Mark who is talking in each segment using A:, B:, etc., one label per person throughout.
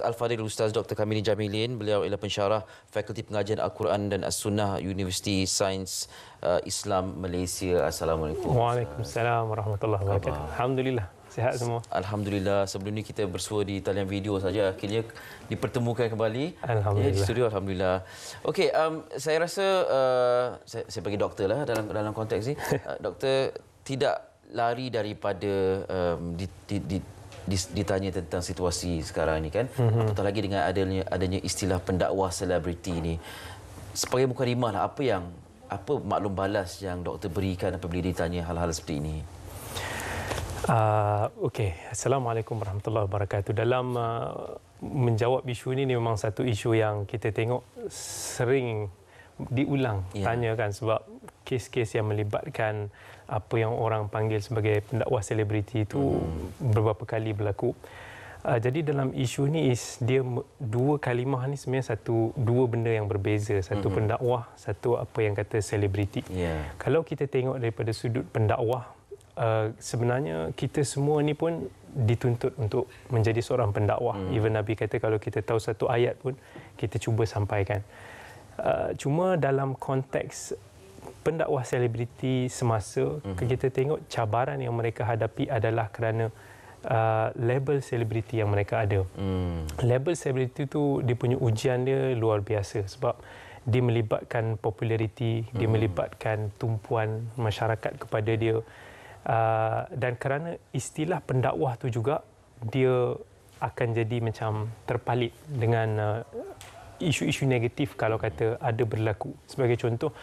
A: Al-Fadil Ustaz Dr. Kamili Jamilin. Beliau ialah pensyarah Fakulti Pengajian Al-Quran dan As-Sunnah Universiti Sains uh, Islam Malaysia. Assalamualaikum. Waalaikumsalam warahmatullahi wabarakatuh. Alhamdulillah. Sihat semua. Alhamdulillah. Sebelum ini kita bersua di talian video saja. Akhirnya dipertemukan kembali. Alhamdulillah. Ya, di studio. Alhamdulillah. Okey, um, saya rasa uh, saya, saya bagi doktor lah dalam dalam konteks ini. Uh, doktor tidak lari daripada um, di, di, di, ditanya tentang situasi sekarang ini kan mm-hmm. apatah lagi dengan adanya adanya istilah pendakwa selebriti ini sebagai mukadimah lah apa yang apa maklum balas yang doktor berikan apabila ditanya hal-hal seperti ini
B: uh, okey assalamualaikum warahmatullahi wabarakatuh dalam uh, menjawab isu ini, ini memang satu isu yang kita tengok sering diulang yeah. tanya kan sebab kes-kes yang melibatkan apa yang orang panggil sebagai pendakwah selebriti itu hmm. beberapa kali berlaku. Uh, jadi dalam isu ni is dia dua kalimah ni sebenarnya satu dua benda yang berbeza satu hmm pendakwah satu apa yang kata selebriti. Yeah. Kalau kita tengok daripada sudut pendakwah uh, sebenarnya kita semua ni pun dituntut untuk menjadi seorang pendakwah. Mm. Even Nabi kata kalau kita tahu satu ayat pun kita cuba sampaikan. Uh, cuma dalam konteks pendakwah selebriti semasa mm-hmm. kita tengok cabaran yang mereka hadapi adalah kerana uh, label selebriti yang mereka ada. Mm. Label selebriti tu dia punya ujian dia luar biasa sebab dia melibatkan populariti, mm. dia hmm. melibatkan tumpuan masyarakat kepada dia. Uh, dan kerana istilah pendakwah tu juga dia akan jadi macam terpalit dengan uh, isu-isu negatif kalau kata ada berlaku. Sebagai contoh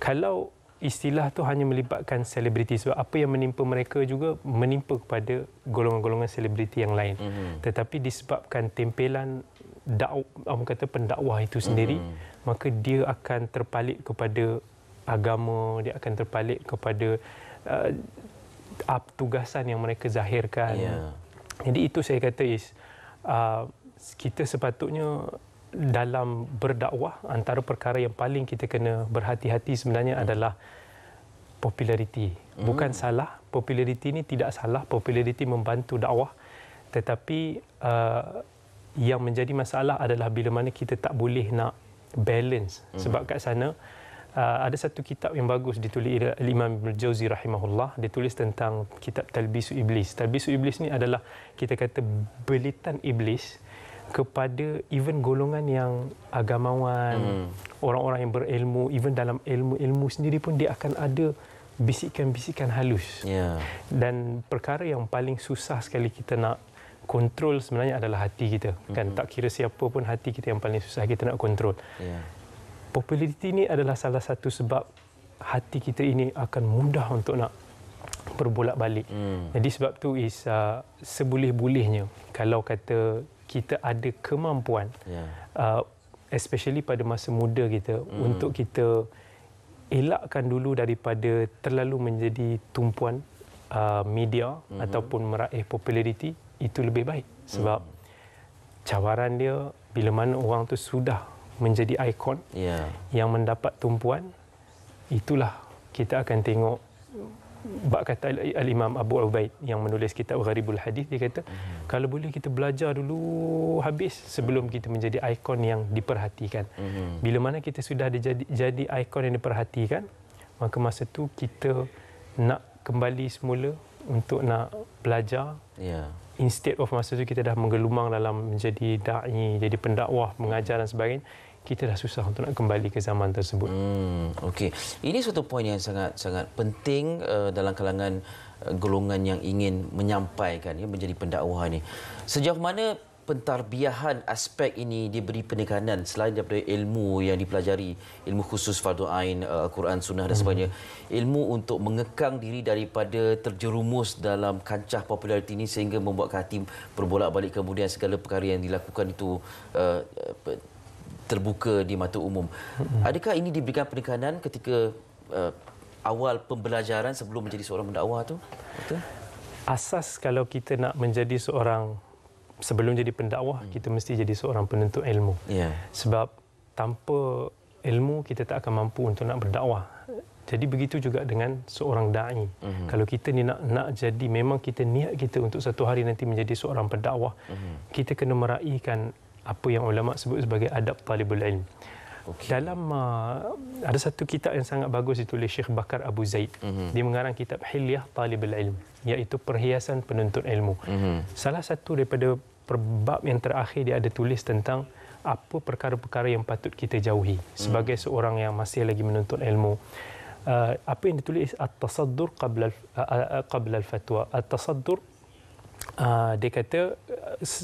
B: kalau istilah tu hanya melibatkan selebriti sebab apa yang menimpa mereka juga menimpa kepada golongan-golongan selebriti yang lain mm-hmm. tetapi disebabkan tempelan dakwah apa kata pendakwah itu sendiri mm-hmm. maka dia akan terpalit kepada agama dia akan terpalit kepada uh, tugasan yang mereka zahirkan yeah. jadi itu saya kata is uh, kita sepatutnya dalam berdakwah antara perkara yang paling kita kena berhati-hati sebenarnya hmm. adalah populariti. Hmm. Bukan salah, populariti ini tidak salah, populariti membantu dakwah. Tetapi uh, yang menjadi masalah adalah bila mana kita tak boleh nak balance. Hmm. Sebab kat sana uh, ada satu kitab yang bagus ditulis Imam Ibn Jauzi rahimahullah, dia tulis tentang kitab Talbisu Iblis. Talbisu Iblis ni adalah kita kata belitan iblis. Hmm kepada even golongan yang agamawan, hmm. orang-orang yang berilmu, even dalam ilmu-ilmu sendiri pun dia akan ada bisikan-bisikan halus. Yeah. Dan perkara yang paling susah sekali kita nak kontrol sebenarnya adalah hati kita. Kan, hmm. Kan tak kira siapa pun hati kita yang paling susah kita nak kontrol. Yeah. Populariti ini adalah salah satu sebab hati kita ini akan mudah untuk nak berbolak-balik. Hmm. Jadi sebab tu is uh, sebulih-bulihnya kalau kata kita ada kemampuan yeah. uh, especially pada masa muda kita mm. untuk kita elakkan dulu daripada terlalu menjadi tumpuan uh, media mm-hmm. ataupun meraih populariti itu lebih baik sebab mm. cawaran dia bila mana orang tu sudah menjadi ikon yeah. yang mendapat tumpuan itulah kita akan tengok bab kata al-Imam Abu Ubaid yang menulis kitab Gharibul Hadis dia kata hmm kalau boleh kita belajar dulu habis sebelum kita menjadi ikon yang diperhatikan. Mm-hmm. Bila mana kita sudah ada jadi jadi ikon yang diperhatikan, maka masa tu kita nak kembali semula untuk nak belajar. Ya. Yeah. Instead of masa tu kita dah menggelumang dalam menjadi dai, jadi pendakwah, mengajar dan sebagainya, kita dah susah untuk nak kembali ke zaman tersebut. Hmm,
A: okey. Ini satu poin yang sangat sangat penting uh, dalam kalangan uh, golongan yang ingin menyampaikan ya menjadi pendakwah ini. Sejauh mana pentarbiahan aspek ini diberi penekanan selain daripada ilmu yang dipelajari ilmu khusus fardu ain eh, al-Quran sunnah dan hmm. sebagainya ilmu untuk mengekang diri daripada terjerumus dalam kancah populariti ini sehingga membuat hati berbolak-balik kemudian segala perkara yang dilakukan itu uh, terbuka di mata umum. Hmm. Adakah ini diberikan penekanan ketika uh, awal pembelajaran sebelum menjadi seorang pendakwah tu? Betul?
B: Asas kalau kita nak menjadi seorang sebelum jadi pendakwah, hmm. kita mesti jadi seorang penentu ilmu. Yeah. Sebab tanpa ilmu kita tak akan mampu untuk nak berdakwah. Jadi begitu juga dengan seorang dai. Mm-hmm. Kalau kita ni nak nak jadi memang kita niat kita untuk satu hari nanti menjadi seorang pendakwah, mm-hmm. kita kena meraihkan apa yang ulama sebut sebagai adab talibul ilm. Okay. Dalam uh, ada satu kitab yang sangat bagus ditulis Syekh Bakar Abu Zaid. Mm-hmm. Dia mengarang kitab Hilyah Talibul Ilm iaitu perhiasan penuntut ilmu. Mm-hmm. Salah satu daripada perbab yang terakhir dia ada tulis tentang apa perkara-perkara yang patut kita jauhi sebagai mm-hmm. seorang yang masih lagi menuntut ilmu. Uh, apa yang ditulis at-tasaddur qabla uh, uh, uh, qabla al-fatwa. At-tasaddur uh, dia kata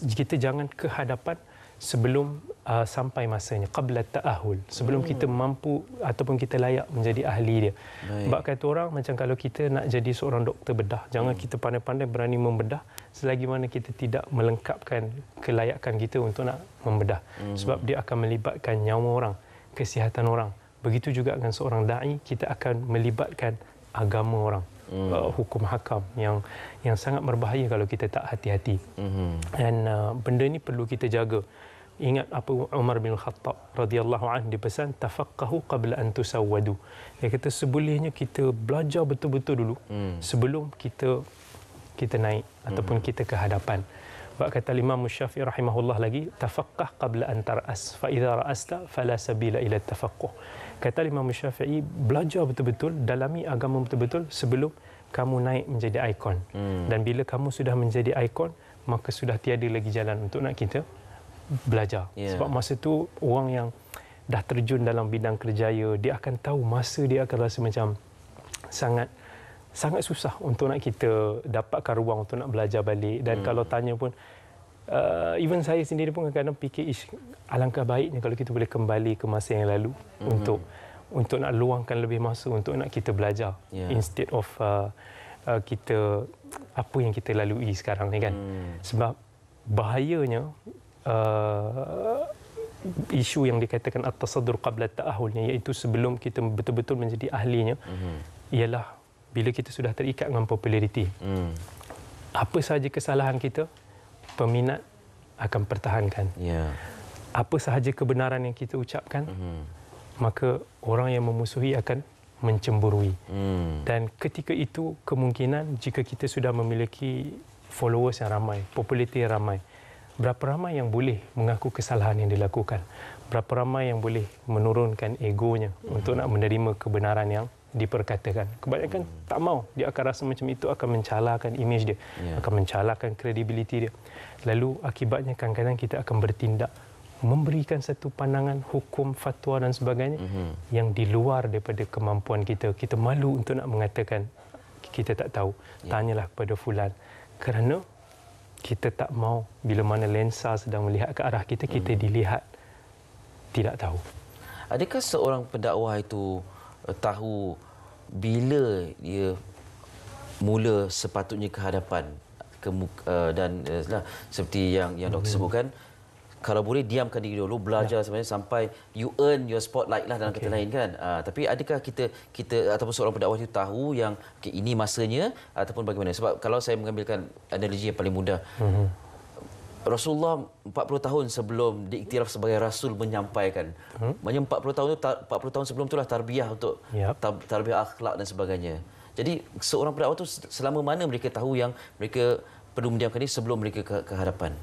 B: kita jangan kehadapan sebelum uh, sampai masanya qabla taahul sebelum hmm. kita mampu ataupun kita layak menjadi ahli dia sebab kata orang macam kalau kita nak jadi seorang doktor bedah jangan hmm. kita pandai-pandai berani membedah selagi mana kita tidak melengkapkan kelayakan kita untuk nak membedah hmm. sebab dia akan melibatkan nyawa orang kesihatan orang begitu juga dengan seorang dai kita akan melibatkan agama orang Hmm. Uh, hukum hakam yang yang sangat berbahaya kalau kita tak hati-hati. Hmm. uh, benda ni perlu kita jaga ingat apa Umar bin Khattab radhiyallahu anhu dipesan tafaqahu qabla an tusawwadu dia kata sebolehnya kita belajar betul-betul dulu hmm. sebelum kita kita naik hmm. ataupun kita ke hadapan Bak kata Imam Musyafi rahimahullah lagi tafaqqah qabla an taras fa idza ra'asta fala sabila ila tafaqquh kata Imam Syafi'i belajar betul-betul dalami agama betul-betul sebelum kamu naik menjadi ikon hmm. dan bila kamu sudah menjadi ikon maka sudah tiada lagi jalan untuk nak kita belajar. Yeah. Sebab masa tu orang yang dah terjun dalam bidang kerjaya, dia akan tahu masa dia akan rasa macam sangat sangat susah untuk nak kita dapatkan ruang untuk nak belajar balik dan hmm. kalau tanya pun uh, even saya sendiri pun kadang-kadang fikir Ish, alangkah baiknya kalau kita boleh kembali ke masa yang lalu hmm. untuk untuk nak luangkan lebih masa untuk nak kita belajar yeah. instead of uh, uh, kita apa yang kita lalui sekarang ni kan hmm. sebab bahayanya uh, isu yang dikatakan at-tasadur qabla ta'ahulnya iaitu sebelum kita betul-betul menjadi ahlinya mm-hmm. ialah bila kita sudah terikat dengan populariti mm. apa sahaja kesalahan kita peminat akan pertahankan yeah. apa sahaja kebenaran yang kita ucapkan mm-hmm. maka orang yang memusuhi akan mencemburui mm. dan ketika itu kemungkinan jika kita sudah memiliki followers yang ramai populariti yang ramai mm berapa ramai yang boleh mengaku kesalahan yang dilakukan berapa ramai yang boleh menurunkan egonya hmm. untuk nak menerima kebenaran yang diperkatakan kebanyakan hmm. tak mau dia akan rasa macam itu akan mencalahkan imej dia yeah. akan mencalahkan kredibiliti dia lalu akibatnya kadang-kadang kita akan bertindak memberikan satu pandangan hukum fatwa dan sebagainya hmm. yang di luar daripada kemampuan kita kita malu untuk nak mengatakan kita tak tahu yeah. tanyalah kepada fulan kerana kita tak mau bila mana lensa sedang melihat ke arah kita kita hmm. dilihat tidak tahu
A: adakah seorang pendakwah itu eh, tahu bila dia mula sepatutnya ke hadapan ke muka, eh, dan eh, lah, seperti yang yang doktor hmm. sebutkan kalau boleh diamkan diri dulu belajar ya. sebenarnya sampai you earn your spotlight lah dalam okay. kata lain kan uh, tapi adakah kita kita ataupun seorang pendakwah itu tahu yang okay, ini masanya ataupun bagaimana sebab kalau saya mengambilkan analogi yang paling mudah mm-hmm. Rasulullah 40 tahun sebelum diiktiraf sebagai rasul menyampaikan. Hmm? 40 tahun itu 40 tahun sebelum itulah tarbiyah untuk yep. Ya. tarbiyah akhlak dan sebagainya. Jadi seorang pendakwah itu selama mana mereka tahu yang mereka perlu mendiamkan ini sebelum mereka ke, ke hadapan.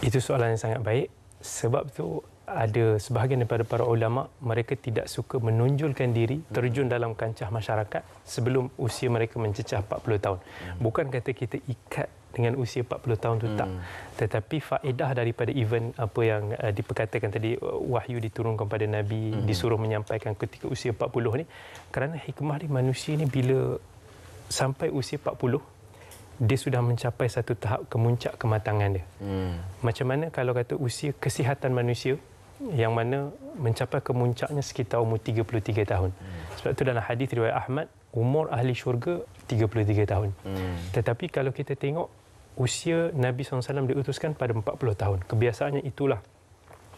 B: Itu soalan yang sangat baik. Sebab tu ada sebahagian daripada para ulama mereka tidak suka menonjolkan diri hmm. terjun dalam kancah masyarakat sebelum usia mereka mencecah 40 tahun. Hmm. Bukan kata kita ikat dengan usia 40 tahun itu hmm. tak tetapi faedah daripada event apa yang uh, diperkatakan tadi wahyu diturunkan kepada nabi hmm. disuruh menyampaikan ketika usia 40 ini. kerana hikmah di manusia ini bila sampai usia 40 dia sudah mencapai satu tahap kemuncak kematangan dia. Hmm. Macam mana kalau kata usia kesihatan manusia yang mana mencapai kemuncaknya sekitar umur 33 tahun. Hmm. Sebab itu dalam hadis riwayat Ahmad umur ahli syurga 33 tahun. Hmm. Tetapi kalau kita tengok usia Nabi SAW diutuskan pada 40 tahun. Kebiasaannya itulah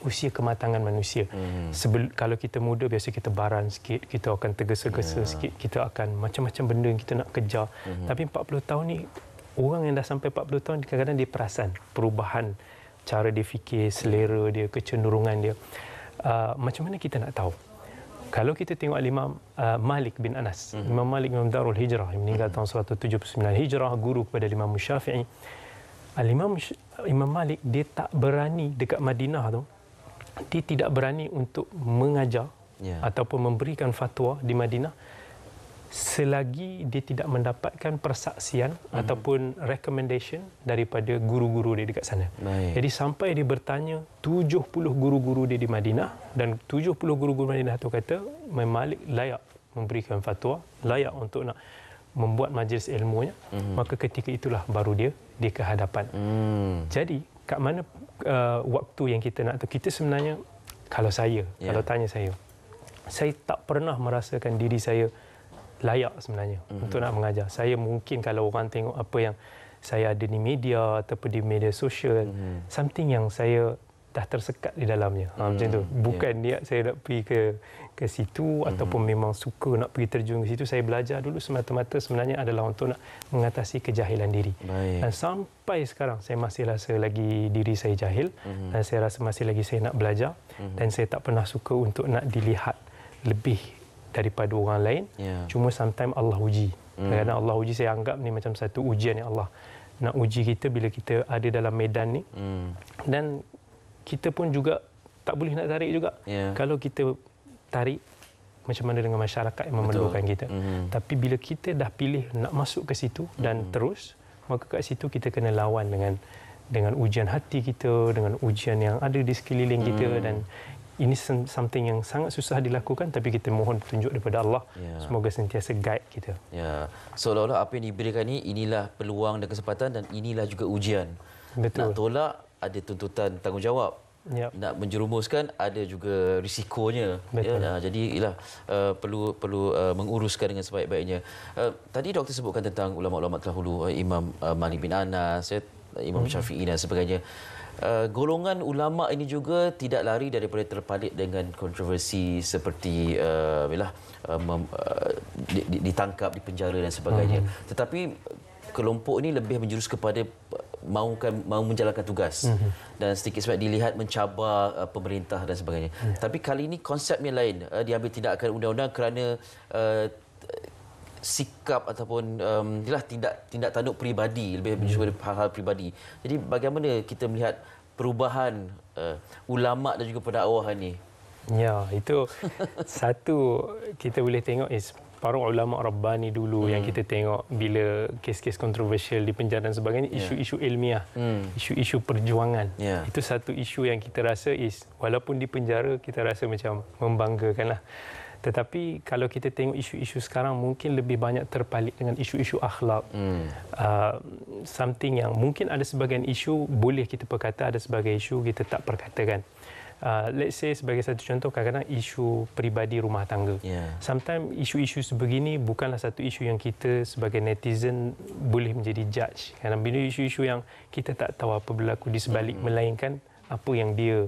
B: usia kematangan manusia. Hmm. Sebel, kalau kita muda biasa kita baran sikit, kita akan tergesa-gesa yeah. sikit, kita akan macam-macam benda yang kita nak kejar. Hmm. Tapi 40 tahun ni orang yang dah sampai 40 tahun kadang-kadang dia perasan perubahan cara dia fikir, selera dia, kecenderungan dia. Uh, macam mana kita nak tahu? Kalau kita tengok Imam uh, Malik bin Anas, hmm. Imam Malik Imam Darul Hijrah yang meninggal hmm. tahun 179 Hijrah, guru kepada Imam Syafi'i. Imam Imam Malik dia tak berani dekat Madinah tu. Dia tidak berani untuk mengajar yeah. ataupun memberikan fatwa di Madinah selagi dia tidak mendapatkan persaksian hmm. ataupun recommendation daripada guru-guru dia dekat sana. Baik. Jadi sampai dia bertanya 70 guru-guru dia di Madinah dan 70 guru-guru Madinah itu kata memalik layak memberikan fatwa, layak untuk nak membuat majlis ilmunya. Hmm. Maka ketika itulah baru dia di kehadapan.
A: Hmm.
B: Jadi kat mana uh, waktu yang kita nak tu kita sebenarnya kalau saya, yeah. kalau tanya saya, saya tak pernah merasakan diri saya layak sebenarnya mm-hmm. untuk nak mengajar. Saya mungkin kalau orang tengok apa yang saya ada di media ataupun di media sosial, mm-hmm. something yang saya dah tersekat di dalamnya. Ha, mm-hmm. Macam tu. Hmm, ya. Bukan yeah. niat saya nak pergi ke ke situ mm-hmm. ataupun memang suka nak pergi terjun ke situ. Saya belajar dulu semata-mata sebenarnya adalah untuk nak mengatasi kejahilan diri. Baik. Dan sampai sekarang saya masih rasa lagi diri saya jahil mm-hmm. dan saya rasa masih lagi saya nak belajar mm-hmm. dan saya tak pernah suka untuk nak dilihat lebih daripada orang lain. Yeah. Cuma sometimes Allah uji. Hmm. Kadang-kadang Allah uji saya anggap ni macam satu ujian yang Allah nak uji kita bila kita ada dalam medan ni. Mm. Dan kita pun juga tak boleh nak tarik juga. Yeah. Kalau kita tarik macam mana dengan masyarakat yang memerlukan Betul. kita. Mm. Tapi bila kita dah pilih nak masuk ke situ dan mm. terus maka kat situ kita kena lawan dengan dengan ujian hati kita, dengan ujian yang ada di sekeliling kita hmm. dan ini something yang sangat susah dilakukan tapi kita mohon petunjuk daripada Allah ya. semoga sentiasa guide kita
A: ya seolah-olah apa yang diberikan ini inilah peluang dan kesempatan dan inilah juga ujian betul nak tolak ada tuntutan tanggungjawab ya nak menjerumuskan ada juga risikonya betul. ya nah, jadi ialah uh, eh, perlu perlu uh, menguruskan dengan sebaik-baiknya uh, tadi doktor sebutkan tentang ulama-ulama terdahulu uh, Imam uh, Malik bin Anas ya, Imam hmm. Syafi'i dan sebagainya Uh, golongan ulama ini juga tidak lari daripada terpalit dengan kontroversi seperti uh, bila, uh, mem, uh, di, di, ditangkap, dipenjara dan sebagainya. Hmm. Tetapi kelompok ini lebih menjurus kepada mahukan mahu menjalankan tugas hmm. dan sedikit sebab dilihat mencabar uh, pemerintah dan sebagainya. Hmm. Tapi kali ini konsepnya lain. Uh, diambil tindakan undang-undang kerana uh, sikap ataupun jelah um, tindak tindak tanduk peribadi lebih hmm. kepada hal-hal peribadi. Jadi bagaimana kita melihat perubahan uh, ulama dan juga pendakwah ini? Ya, itu
B: satu kita boleh tengok is para ulama rabbani dulu hmm. yang kita tengok bila kes-kes kontroversial di penjara dan sebagainya yeah. isu-isu ilmiah, hmm. isu-isu perjuangan. Yeah. Itu satu isu yang kita rasa is walaupun di penjara kita rasa macam membanggakanlah. Tetapi kalau kita tengok isu-isu sekarang mungkin lebih banyak terpalit dengan isu-isu akhlak. Hmm. Uh, something yang mungkin ada sebagian isu boleh kita perkata ada sebagian isu kita tak perkatakan. Uh, let's say sebagai satu contoh kadang-kadang isu peribadi rumah tangga. Yeah. Sometimes isu-isu sebegini bukanlah satu isu yang kita sebagai netizen boleh menjadi judge. Kadang-kadang isu-isu yang kita tak tahu apa berlaku di sebalik mm-hmm. melainkan apa yang dia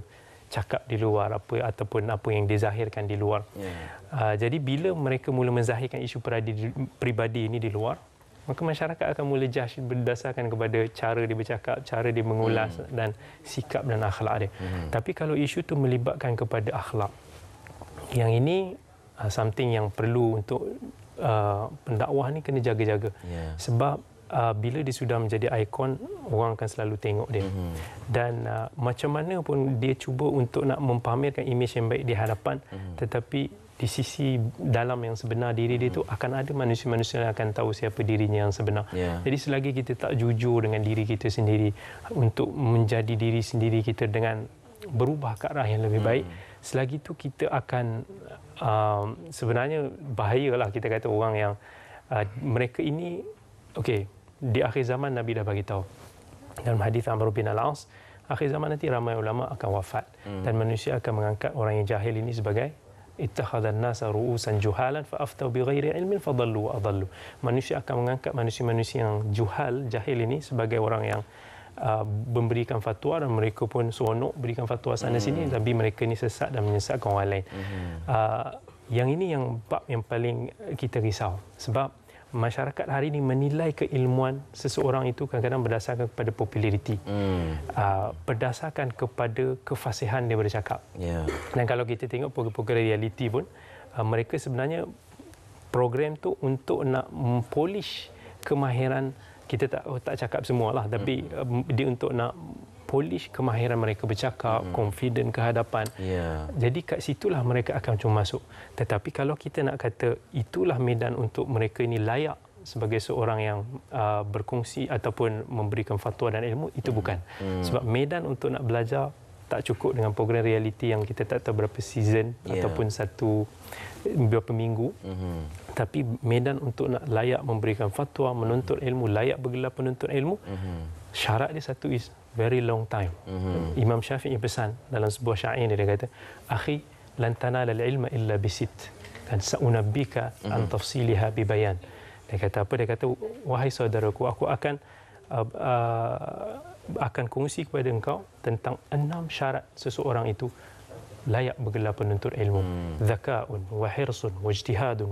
B: cakap di luar apa ataupun apa yang dizahirkan di luar. Yeah. Ya. Uh, jadi bila mereka mula menzahirkan isu peradi peribadi ini di luar, maka masyarakat akan mula judge berdasarkan kepada cara dia bercakap, cara dia mengulas mm. dan sikap dan akhlak dia. Mm. Tapi kalau isu itu melibatkan kepada akhlak, yang ini uh, something yang perlu untuk uh, pendakwah ni kena jaga-jaga. Yeah. Sebab uh, bila dia sudah menjadi ikon orang akan selalu tengok dia mm-hmm. dan uh, macam mana pun dia cuba untuk nak mempamerkan imej yang baik di hadapan mm-hmm. tetapi di sisi dalam yang sebenar diri dia itu hmm. akan ada manusia-manusia yang akan tahu siapa dirinya yang sebenar. Yeah. Jadi selagi kita tak jujur dengan diri kita sendiri untuk menjadi diri sendiri kita dengan berubah ke arah yang lebih hmm. baik, mhm. selagi itu kita akan uh, sebenarnya bahayalah kita kata orang yang uh, mereka ini okey di akhir zaman Nabi dah bagi tahu dalam hadis Amr bin Al-As akhir zaman nanti ramai ulama akan wafat hmm. dan manusia akan mengangkat orang yang jahil ini sebagai ittakhadha an-nasa ru'usan juhalan fa aftau bi ghairi ilmin fa dhallu wa adallu manusia akan mengangkat manusia-manusia yang juhal jahil ini sebagai orang yang uh, memberikan fatwa dan mereka pun seronok berikan fatwa sana sini hmm. tapi mereka ni sesat dan menyesatkan orang lain hmm. uh, yang ini yang bab yang paling kita risau sebab masyarakat hari ini menilai keilmuan seseorang itu kadang-kadang berdasarkan kepada populariti. Hmm. Uh, berdasarkan kepada kefasihan dia bercakap. Yeah. Dan kalau kita tengok program-program realiti pun, uh, mereka sebenarnya program tu untuk nak mempolish kemahiran kita tak oh, tak cakap semualah tapi hmm. Ah, dia untuk nak polish kemahiran mereka bercakap, hmm. confident kehadapan. Yeah. Jadi kat situlah mereka akan cuma masuk. Tetapi kalau kita nak kata itulah medan untuk mereka ini layak sebagai seorang yang uh, berkongsi ataupun memberikan fatwa dan ilmu itu hmm. bukan. Hmm. Sebab medan untuk nak belajar tak cukup dengan program reality yang kita tak tahu berapa season yeah. ataupun satu beberapa minggu. Hmm tapi medan untuk nak layak memberikan fatwa menuntut ilmu layak bergelar penuntut ilmu mm-hmm. syarat dia satu is very long time. Mm-hmm. Imam Syafi'i pesan dalam sebuah syair dia, dia kata, "Akhi, lantana tanal ilma illa bisit." Kan saunabbika mm-hmm. an mhm. tafsilaha Dia kata apa? Dia kata, "Wahai saudaraku, aku akan uh, uh, akan kongsi kepada engkau tentang enam syarat seseorang itu layak bergelar penuntut ilmu. Hmm. Zaka'un wa hirsun wa ijtihadun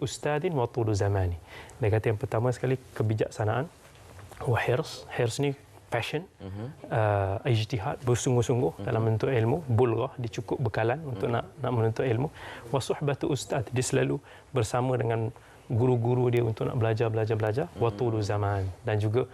B: ustadin wa zamani." Dia kata yang pertama sekali kebijaksanaan wa hirs. Hirs ni passion, mhm. uh, ijtihad, bersungguh-sungguh uh-huh. dalam menuntut ilmu, bulgah, dicukup bekalan untuk uh-huh. nak nak menuntut ilmu. Wasuh batu ustaz, dia selalu bersama dengan guru-guru dia untuk nak belajar-belajar-belajar. Waktu uh-huh. zaman dan juga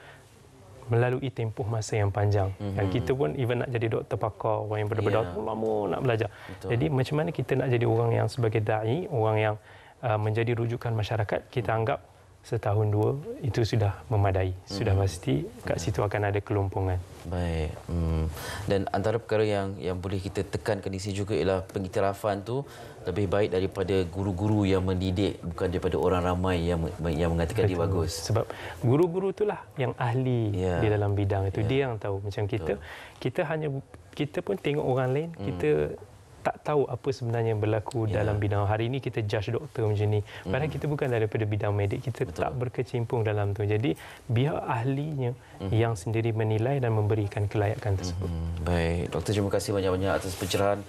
B: melalui tempoh masa yang panjang. Mm-hmm. Dan kita pun even nak jadi doktor pakar, orang yang berdebat yeah. Oh, lama nak belajar. Betul. Jadi macam mana kita nak jadi orang yang sebagai dai, orang yang uh, menjadi rujukan masyarakat, kita mm-hmm. anggap setahun dua itu sudah memadai hmm. sudah pasti kat hmm. situ akan ada kelompongan
A: baik hmm. dan antara perkara yang yang boleh kita tekan di sini juga ialah pengiktirafan tu lebih baik daripada guru-guru yang mendidik bukan daripada orang ramai yang yang mengatakan Betul. dia bagus sebab
B: guru-guru itulah yang ahli yeah. di ya.
A: dalam bidang itu yeah. dia ya. yang tahu macam kita Betul.
B: kita hanya kita pun tengok orang lain hmm. kita tak tahu apa sebenarnya yang berlaku yeah. dalam bidang hari ini kita judge doktor macam ni padahal mm. kita bukan daripada bidang medik kita Betul. tak berkecimpung dalam tu jadi biar ahlinya mm. yang sendiri menilai dan memberikan kelayakan tersebut
A: mm-hmm. baik doktor terima kasih banyak-banyak atas pencerahan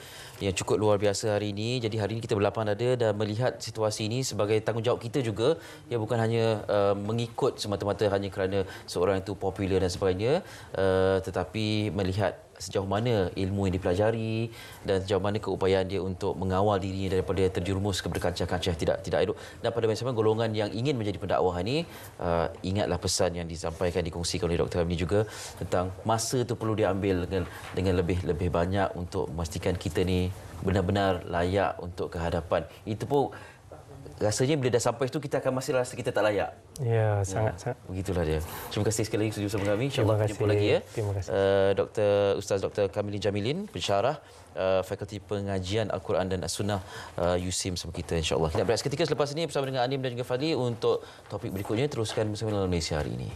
A: yang cukup luar biasa hari ini. Jadi hari ini kita berlapan ada dan melihat situasi ini sebagai tanggungjawab kita juga. Ya bukan hanya uh, mengikut semata-mata hanya kerana seorang itu popular dan sebagainya, uh, tetapi melihat sejauh mana ilmu yang dipelajari dan sejauh mana keupayaan dia untuk mengawal dirinya daripada terjerumus ke berkancah-kancah tidak tidak elok dan pada masa golongan yang ingin menjadi pendakwah ini uh, ingatlah pesan yang disampaikan dikongsikan oleh Dr. Ramli juga tentang masa itu perlu diambil dengan dengan lebih lebih banyak untuk memastikan kita ni benar-benar layak untuk kehadapan itu pun rasanya bila dah sampai situ kita akan masih rasa kita tak layak.
B: Ya, sangat ya. sangat.
A: Begitulah dia. Terima kasih sekali lagi sudi bersama kami. Insya-Allah jumpa lagi ya. Terima kasih. Uh, eh, Dr. Ustaz Dr. Kamili Jamilin, pensyarah uh, Fakulti Pengajian Al-Quran dan As-Sunnah uh, USIM sama kita insya-Allah. Kita berehat seketika selepas ini bersama dengan Anim dan juga Fadli untuk topik berikutnya teruskan bersama dalam Malaysia hari ini.